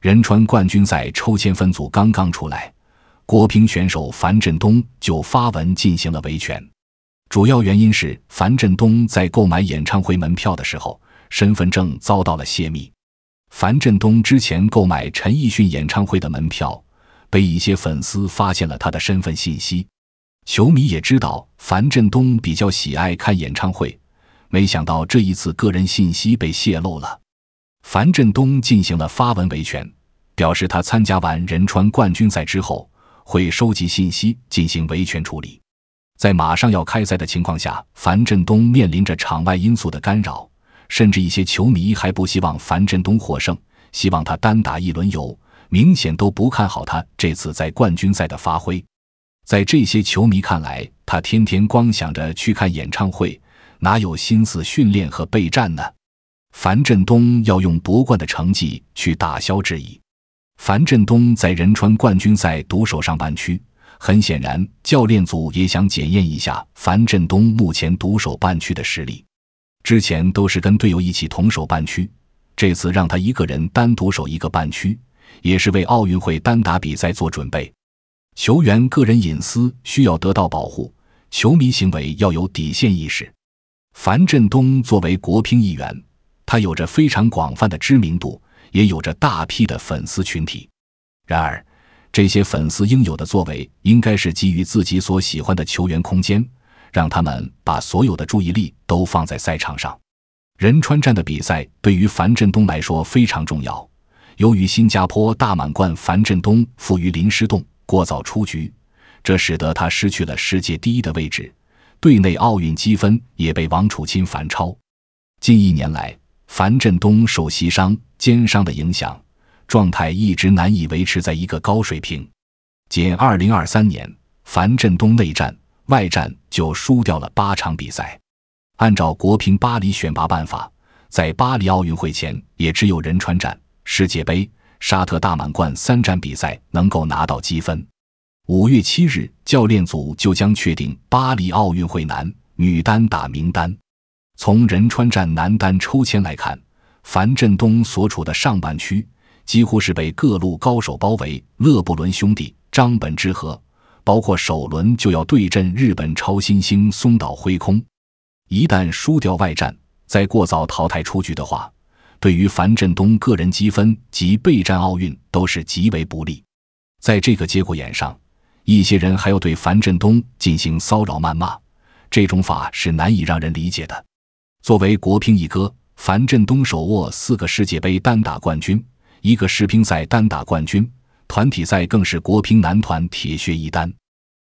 仁川冠军赛抽签分组刚刚出来，国乒选手樊振东就发文进行了维权。主要原因是樊振东在购买演唱会门票的时候，身份证遭到了泄密。樊振东之前购买陈奕迅演唱会的门票，被一些粉丝发现了他的身份信息。球迷也知道樊振东比较喜爱看演唱会，没想到这一次个人信息被泄露了。樊振东进行了发文维权，表示他参加完仁川冠军赛之后，会收集信息进行维权处理。在马上要开赛的情况下，樊振东面临着场外因素的干扰，甚至一些球迷还不希望樊振东获胜，希望他单打一轮游，明显都不看好他这次在冠军赛的发挥。在这些球迷看来，他天天光想着去看演唱会，哪有心思训练和备战呢？樊振东要用夺冠的成绩去打消质疑。樊振东在仁川冠军赛独守上半区，很显然教练组也想检验一下樊振东目前独守半区的实力。之前都是跟队友一起同守半区，这次让他一个人单独守一个半区，也是为奥运会单打比赛做准备。球员个人隐私需要得到保护，球迷行为要有底线意识。樊振东作为国乒一员。他有着非常广泛的知名度，也有着大批的粉丝群体。然而，这些粉丝应有的作为，应该是基于自己所喜欢的球员空间，让他们把所有的注意力都放在赛场上。仁川站的比赛对于樊振东来说非常重要。由于新加坡大满贯，樊振东负于林诗栋，过早出局，这使得他失去了世界第一的位置，队内奥运积分也被王楚钦反超。近一年来，樊振东受膝伤、肩伤的影响，状态一直难以维持在一个高水平。仅2023年，樊振东内战、外战就输掉了八场比赛。按照国乒巴黎选拔办法，在巴黎奥运会前，也只有仁川站、世界杯、沙特大满贯三站比赛能够拿到积分。5月7日，教练组就将确定巴黎奥运会男女单打名单。从仁川站南单抽签来看，樊振东所处的上半区几乎是被各路高手包围。勒布伦兄弟、张本智和，包括首轮就要对阵日本超新星松岛辉空。一旦输掉外战，再过早淘汰出局的话，对于樊振东个人积分及备战奥运都是极为不利。在这个节骨眼上，一些人还要对樊振东进行骚扰谩骂，这种法是难以让人理解的。作为国乒一哥，樊振东手握四个世界杯单打冠军，一个世乒赛单打冠军，团体赛更是国乒男团铁血一单，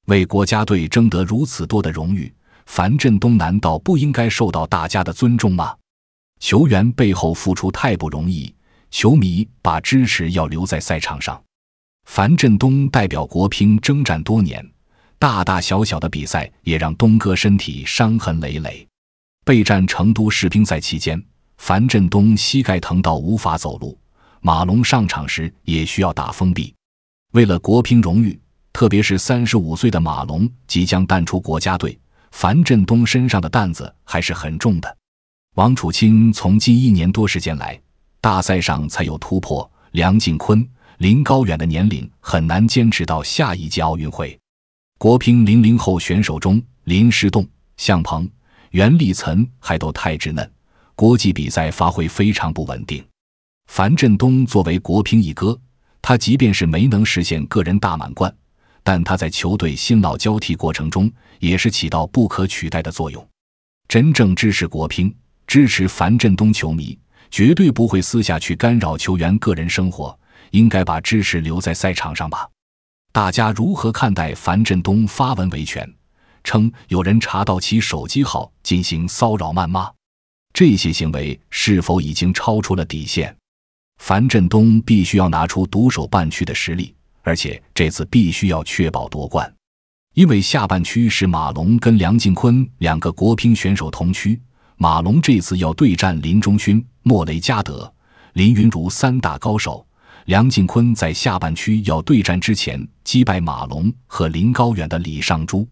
为国家队争得如此多的荣誉，樊振东难道不应该受到大家的尊重吗？球员背后付出太不容易，球迷把支持要留在赛场上。樊振东代表国乒征战多年，大大小小的比赛也让东哥身体伤痕累累。备战成都世乒赛期间，樊振东膝盖疼到无法走路，马龙上场时也需要打封闭。为了国乒荣誉，特别是三十五岁的马龙即将淡出国家队，樊振东身上的担子还是很重的。王楚钦从近一年多时间来大赛上才有突破，梁靖昆、林高远的年龄很难坚持到下一届奥运会。国乒零零后选手中，林诗栋、向鹏。袁立岑还都太稚嫩，国际比赛发挥非常不稳定。樊振东作为国乒一哥，他即便是没能实现个人大满贯，但他在球队新老交替过程中也是起到不可取代的作用。真正支持国乒、支持樊振东，球迷绝对不会私下去干扰球员个人生活，应该把支持留在赛场上吧？大家如何看待樊振东发文维权？称有人查到其手机号进行骚扰谩骂，这些行为是否已经超出了底线？樊振东必须要拿出独守半区的实力，而且这次必须要确保夺冠，因为下半区是马龙跟梁靖昆两个国乒选手同区，马龙这次要对战林中勋、莫雷加德、林云如三大高手，梁靖昆在下半区要对战之前击败马龙和林高远的李尚洙。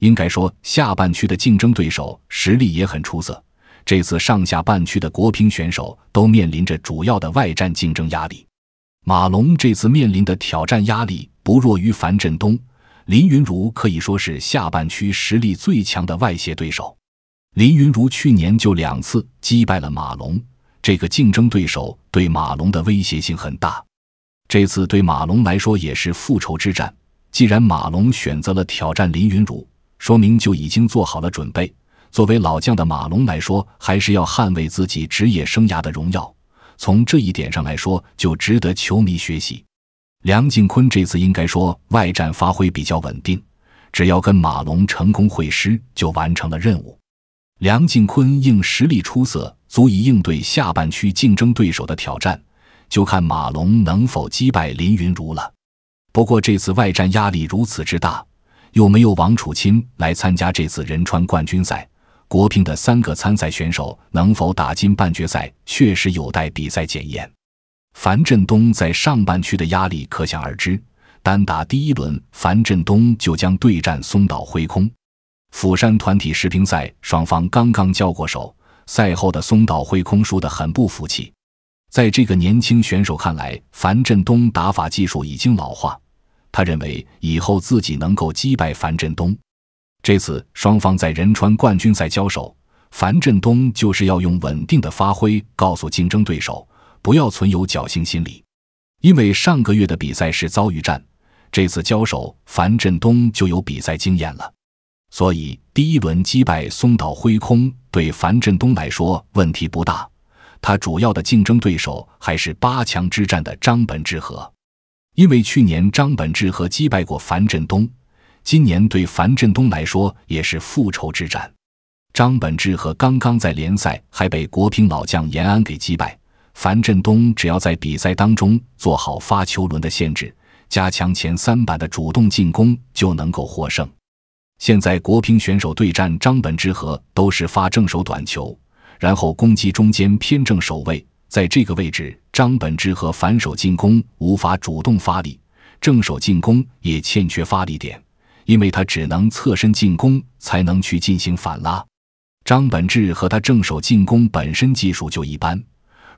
应该说，下半区的竞争对手实力也很出色。这次上下半区的国乒选手都面临着主要的外战竞争压力。马龙这次面临的挑战压力不弱于樊振东、林云如，可以说是下半区实力最强的外协对手。林云如去年就两次击败了马龙，这个竞争对手对马龙的威胁性很大。这次对马龙来说也是复仇之战。既然马龙选择了挑战林云如，说明就已经做好了准备。作为老将的马龙来说，还是要捍卫自己职业生涯的荣耀。从这一点上来说，就值得球迷学习。梁靖昆这次应该说外战发挥比较稳定，只要跟马龙成功会师，就完成了任务。梁靖昆硬实力出色，足以应对下半区竞争对手的挑战，就看马龙能否击败林云如了。不过这次外战压力如此之大。有没有王楚钦来参加这次仁川冠军赛？国乒的三个参赛选手能否打进半决赛，确实有待比赛检验。樊振东在上半区的压力可想而知，单打第一轮，樊振东就将对战松岛辉空。釜山团体世乒赛，双方刚刚交过手，赛后的松岛辉空输得很不服气。在这个年轻选手看来，樊振东打法技术已经老化。他认为以后自己能够击败樊振东。这次双方在仁川冠军赛交手，樊振东就是要用稳定的发挥告诉竞争对手，不要存有侥幸心理。因为上个月的比赛是遭遇战，这次交手樊振东就有比赛经验了，所以第一轮击败松岛辉空对樊振东来说问题不大。他主要的竞争对手还是八强之战的张本智和。因为去年张本智和击败过樊振东，今年对樊振东来说也是复仇之战。张本智和刚刚在联赛还被国乒老将延安给击败，樊振东只要在比赛当中做好发球轮的限制，加强前三板的主动进攻，就能够获胜。现在国乒选手对战张本智和都是发正手短球，然后攻击中间偏正手位。在这个位置，张本智和反手进攻无法主动发力，正手进攻也欠缺发力点，因为他只能侧身进攻才能去进行反拉。张本智和他正手进攻本身技术就一般，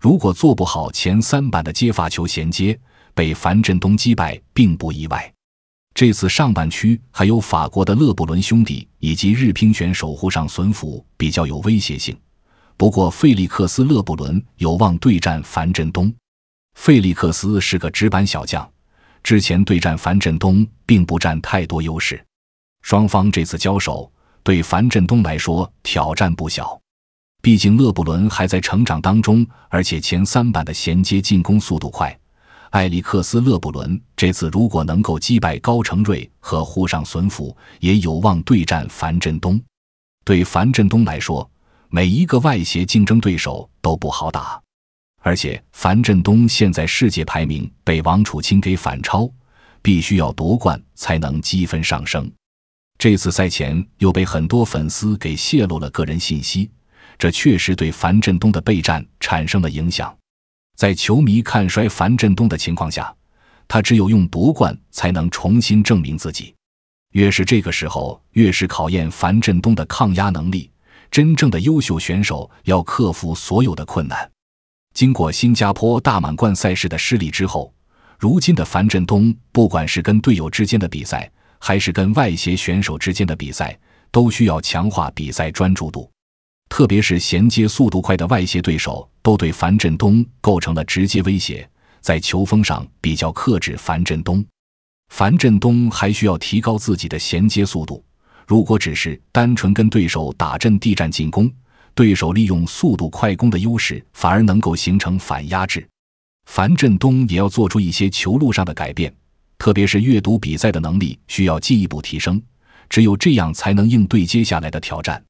如果做不好前三板的接发球衔接，被樊振东击败并不意外。这次上半区还有法国的勒布伦兄弟以及日乒选手沪上隼辅比较有威胁性。不过，费利克斯·勒布伦有望对战樊振东。费利克斯是个直板小将，之前对战樊振东并不占太多优势。双方这次交手，对樊振东来说挑战不小。毕竟勒布伦还在成长当中，而且前三板的衔接进攻速度快。艾利克斯·勒布伦这次如果能够击败高成瑞和沪上损福，也有望对战樊振东。对樊振东来说。每一个外协竞争对手都不好打，而且樊振东现在世界排名被王楚钦给反超，必须要夺冠才能积分上升。这次赛前又被很多粉丝给泄露了个人信息，这确实对樊振东的备战产生了影响。在球迷看衰樊振东的情况下，他只有用夺冠才能重新证明自己。越是这个时候，越是考验樊振东的抗压能力。真正的优秀选手要克服所有的困难。经过新加坡大满贯赛事的失利之后，如今的樊振东不管是跟队友之间的比赛，还是跟外协选手之间的比赛，都需要强化比赛专注度。特别是衔接速度快的外协对手，都对樊振东构成了直接威胁，在球风上比较克制樊振东。樊振东还需要提高自己的衔接速度。如果只是单纯跟对手打阵地战进攻，对手利用速度快攻的优势，反而能够形成反压制。樊振东也要做出一些球路上的改变，特别是阅读比赛的能力需要进一步提升，只有这样才能应对接下来的挑战。